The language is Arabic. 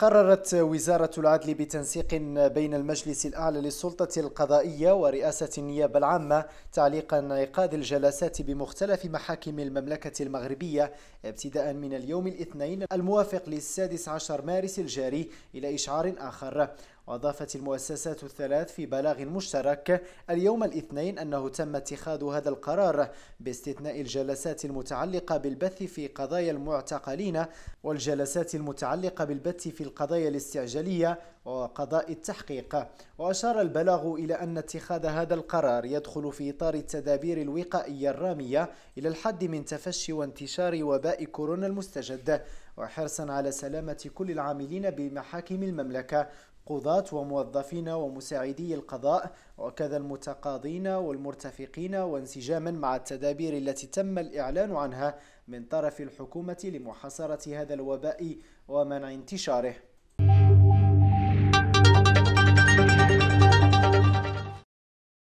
قررت وزارة العدل بتنسيق بين المجلس الأعلى للسلطة القضائية ورئاسة النيابة العامة تعليق انعقاد الجلسات بمختلف محاكم المملكة المغربية ابتداء من اليوم الاثنين الموافق للسادس عشر مارس الجاري إلى إشعار آخر وأضافت المؤسسات الثلاث في بلاغ مشترك اليوم الاثنين أنه تم اتخاذ هذا القرار باستثناء الجلسات المتعلقة بالبث في قضايا المعتقلين والجلسات المتعلقة بالبث في القضايا الاستعجالية وقضاء التحقيق وأشار البلاغ إلى أن اتخاذ هذا القرار يدخل في إطار التدابير الوقائية الرامية إلى الحد من تفشي وانتشار وباء كورونا المستجد وحرصا على سلامة كل العاملين بمحاكم المملكة قضاة وموظفين ومساعدي القضاء وكذا المتقاضين والمرتفقين وانسجاما مع التدابير التي تم الإعلان عنها من طرف الحكومة لمحاصرة هذا الوباء ومنع انتشاره